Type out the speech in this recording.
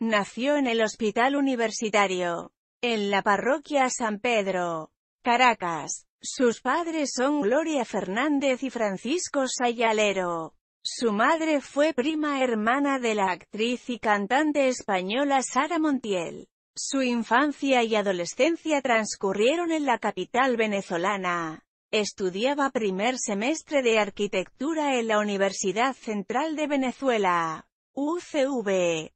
Nació en el Hospital Universitario, en la parroquia San Pedro, Caracas. Sus padres son Gloria Fernández y Francisco Sayalero. Su madre fue prima hermana de la actriz y cantante española Sara Montiel. Su infancia y adolescencia transcurrieron en la capital venezolana. Estudiaba primer semestre de arquitectura en la Universidad Central de Venezuela, UCV.